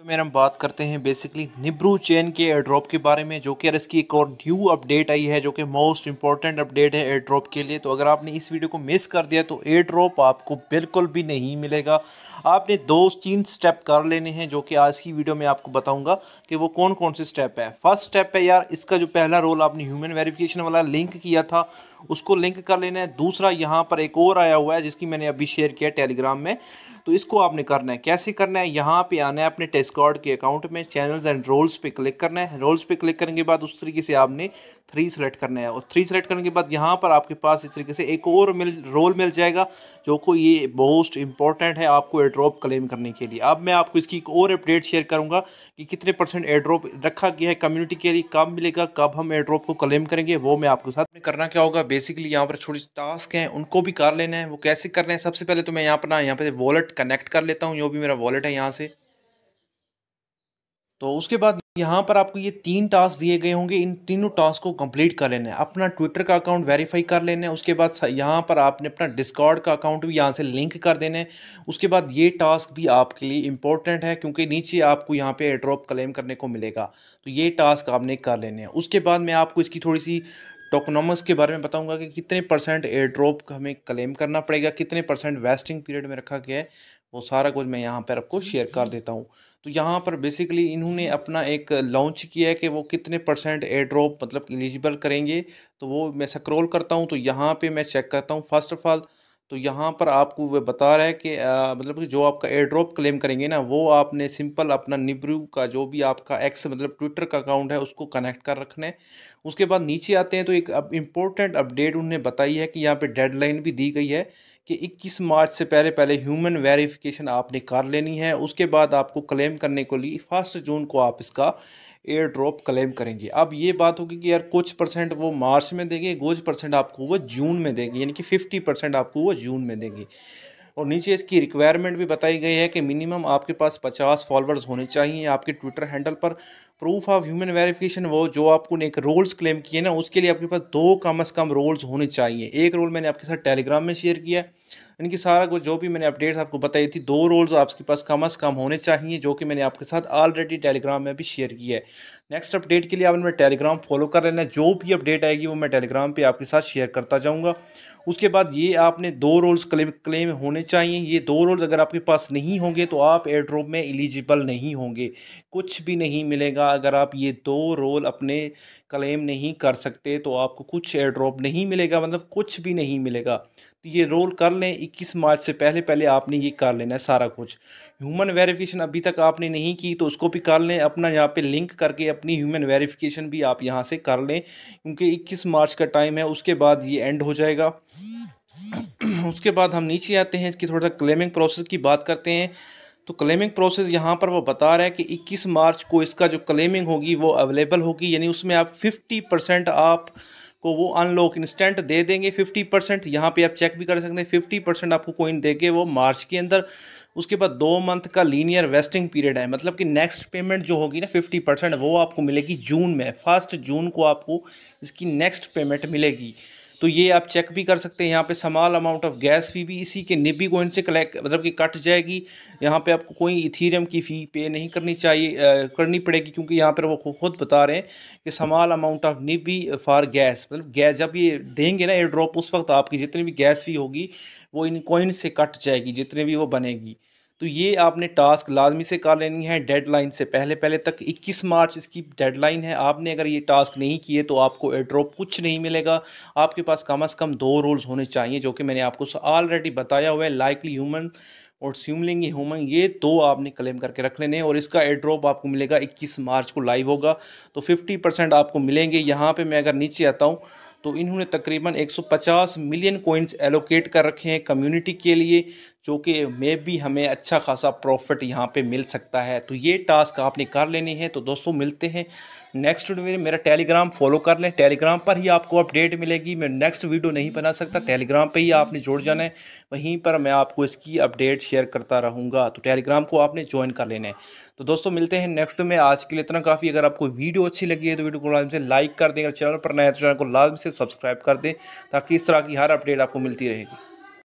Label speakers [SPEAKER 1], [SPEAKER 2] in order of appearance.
[SPEAKER 1] तो मेरा हम बात करते हैं बेसिकली निब्रू चेन के एयरड्रॉप के बारे में जो कि अगर इसकी एक और न्यू अपडेट आई है जो कि मोस्ट इंपॉर्टेंट अपडेट है एयरड्रॉप के लिए तो अगर आपने इस वीडियो को मिस कर दिया तो एयरड्रॉप आपको बिल्कुल भी नहीं मिलेगा आपने दो तीन स्टेप कर लेने हैं जो कि आज की वीडियो में आपको बताऊँगा कि वो कौन कौन से स्टेप है फर्स्ट स्टेप है यार इसका जो पहला रोल आपने ह्यूमन वेरीफिकेशन वाला लिंक किया था उसको लिंक कर लेना है दूसरा यहाँ पर एक और आया हुआ है जिसकी मैंने अभी शेयर किया टेलीग्राम में तो इसको आपने करना है कैसे करना है यहाँ पे आना है अपने टेस्कॉर्ड के अकाउंट में चैनल्स एंड रोल्स पे क्लिक करना है रोल्स पे क्लिक करने के बाद उस तरीके से आपने थ्री सेलेक्ट करने है और थ्री सेलेक्ट करने के बाद यहाँ पर आपके पास इस तरीके से एक और मिल रोल मिल जाएगा जो को ये मोस्ट इंपॉर्टेंट है आपको एड्रॉप क्लेम करने के लिए अब मैं आपको इसकी एक और अपडेट शेयर करूँगा कि कितने परसेंट एड्रॉप रखा गया है कम्युनिटी के लिए कब मिलेगा कब हम एड्रॉप को क्लेम करेंगे वो मैं आपके साथ में करना क्या होगा बेसिकली यहाँ पर छोटे टास्क हैं उनको भी कर लेना है वो कैसे करना है सबसे पहले तो मैं यहाँ पर ना यहाँ पर वॉलेट कनेक्ट कर लेता हूँ जो भी मेरा वॉलेट है यहाँ से तो उसके बाद यहाँ पर आपको ये तीन टास्क दिए गए होंगे इन तीनों टास्क को कंप्लीट कर लेना है अपना ट्विटर का अकाउंट वेरीफाई कर लेना है उसके बाद यहाँ पर आपने अपना डिस्कॉर्ड का अकाउंट भी यहाँ से लिंक कर देना है उसके बाद ये टास्क भी आपके लिए इंपॉर्टेंट है क्योंकि नीचे आपको यहाँ पे ड्रॉप क्लेम करने को मिलेगा तो ये टास्क आपने कर लेने हैं उसके बाद मैं आपको इसकी थोड़ी सी टोकनॉमस के बारे में बताऊँगा कि कितने परसेंट एयर ड्रॉप हमें क्लेम करना पड़ेगा कितने परसेंट वेस्टिंग पीरियड में रखा गया है वो सारा कुछ मैं यहाँ पर आपको शेयर कर देता हूँ तो यहाँ पर बेसिकली इन्होंने अपना एक लॉन्च किया है कि वो कितने परसेंट एयर ड्रॉप मतलब एलिजिबल करेंगे तो वो मैं स्क्रॉल करता हूँ तो यहाँ पे मैं चेक करता हूँ फर्स्ट ऑफ ऑल तो यहाँ पर आपको वह बता रहा है कि आ, मतलब कि जो आपका एयर ड्रॉप क्लेम करेंगे ना वो आपने सिंपल अपना निब्रू का जो भी आपका एक्स मतलब ट्विटर का अकाउंट है उसको कनेक्ट कर रखना है उसके बाद नीचे आते हैं तो एक अब इम्पोर्टेंट अपडेट उन्होंने बताई है कि यहाँ पे डेडलाइन भी दी गई है कि 21 मार्च से पहले पहले ह्यूमन वेरिफिकेशन आपने कर लेनी है उसके बाद आपको क्लेम करने को लिए फर्स्ट जून को आप इसका एयर ड्रॉप क्लेम करेंगे अब ये बात होगी कि यार कुछ परसेंट वो मार्च में देंगे कुछ परसेंट आपको वो जून में देंगे यानी कि फिफ्टी परसेंट आपको वो जून में देंगे और नीचे इसकी रिक्वायरमेंट भी बताई गई है कि मिनिमम आपके पास पचास फॉलोअर्स होने चाहिए आपके ट्विटर हैंडल पर प्रूफ ऑफ ह्यूमन वेरिफिकेशन वो जो आपको एक रोल्स क्लेम किए ना उसके लिए आपके पास दो कम अज़ कम रोल्स होने चाहिए एक रोल मैंने आपके साथ टेलीग्राम में शेयर किया है यानी कि सारा कुछ जो भी मैंने अपडेट्स आपको बताई थी दो रोल्स आपके पास कम अज़ कम होने चाहिए जो कि मैंने आपके साथ ऑलरेडी टेलीग्राम में भी शेयर किया है नेक्स्ट अपडेट के लिए आप मैं टेलीग्राम फॉलो कर लेना जो भी अपडेट आएगी वो मैं टेलीग्राम पे आपके साथ शेयर करता जाऊंगा उसके बाद ये आपने दो रोल्स क्लेम क्लेम होने चाहिए ये दो रोल्स अगर आपके पास नहीं होंगे तो आप एयड्रॉप में एलिजिबल नहीं होंगे कुछ भी नहीं मिलेगा अगर आप ये दो रोल अपने क्लेम नहीं कर सकते तो आपको कुछ एयड्रॉप नहीं मिलेगा मतलब कुछ भी नहीं मिलेगा तो ये रोल कर लें इक्कीस मार्च से पहले पहले आपने ये कर लेना है सारा कुछ ह्यूमन वेरिफिकेशन अभी तक आपने नहीं की तो उसको भी कर लें अपना यहाँ पर लिंक करके अपनी ह्यूमन वेरिफिकेशन भी आप यहाँ से कर लें क्योंकि इक्कीस मार्च का टाइम है उसके बाद ये एंड हो जाएगा उसके बाद हम नीचे आते हैं इसकी थोड़ा सा क्लेमिंग प्रोसेस की बात करते हैं तो क्लेमिंग प्रोसेस यहाँ पर वो बता रहा है कि 21 मार्च को इसका जो क्लेमिंग होगी वो अवेलेबल होगी यानी उसमें आप 50 परसेंट आप को वो अनलॉक इंस्टेंट दे देंगे 50 परसेंट यहाँ पर आप चेक भी कर सकते हैं 50 परसेंट आपको कोइन देंगे वो मार्च के अंदर उसके बाद दो मंथ का लीनियर वेस्टिंग पीरियड है मतलब कि नेक्स्ट पेमेंट जो होगी ना फिफ्टी परसेंट वो आपको मिलेगी जून में फर्स्ट जून को आपको इसकी नेक्स्ट पेमेंट मिलेगी तो ये आप चेक भी कर सकते हैं यहाँ पे समाल अमाउंट ऑफ गैस फी भी इसी के निबी कोइन से कलेक्ट मतलब कि कट जाएगी यहाँ पे आपको कोई इथीरियम की फ़ी पे नहीं करनी चाहिए आ, करनी पड़ेगी क्योंकि यहाँ पर वो खुद बता रहे हैं कि small amount of Nibi for gas मतलब गैस जब ये देंगे ना एयर ड्रॉप उस वक्त आपकी जितनी भी गैस फी होगी वो इन कॉइन से कट जाएगी जितने भी वो बनेगी तो ये आपने टास्क लाजमी से कर लेनी है डेडलाइन से पहले पहले तक 21 मार्च इसकी डेडलाइन है आपने अगर ये टास्क नहीं किए तो आपको एड्रॉप कुछ नहीं मिलेगा आपके पास कम अज़ कम दो रोल्स होने चाहिए जो कि मैंने आपको ऑलरेडी बताया हुआ है लाइकली ह्यूमन और स्यूमलिंग ह्यूमन ये दो आपने क्लेम करके रख लेने और इसका एड्रॉप आपको मिलेगा इक्कीस मार्च को लाइव होगा तो फिफ्टी परसेंट आपको मिलेंगे यहाँ पर मैं अगर नीचे आता हूँ तो इन्होंने तकरीबन 150 मिलियन कोइंस एलोकेट कर रखे हैं कम्युनिटी के लिए जो कि मे भी हमें अच्छा खासा प्रॉफिट यहाँ पे मिल सकता है तो ये टास्क आपने कर लेनी है तो दोस्तों मिलते हैं नेक्स्ट वीडियो में मेरा टेलीग्राम फॉलो कर लें टेलीग्राम पर ही आपको अपडेट मिलेगी मैं नेक्स्ट वीडियो नहीं बना सकता टेलीग्राम पे ही आपने जुड़ जाना है वहीं पर मैं आपको इसकी अपडेट शेयर करता रहूँगा तो टेलीग्राम को आपने ज्वाइन कर लेना है तो दोस्तों मिलते हैं नेक्स्ट में आज के लिए इतना काफ़ी अगर आपको वीडियो अच्छी लगी है तो वीडियो को लाजम से लाइक कर दें अगर चैनल पर नए है तो चैनल को लाजम से सब्सक्राइब कर दें ताकि इस तरह की हर अपडेट आपको मिलती रहेगी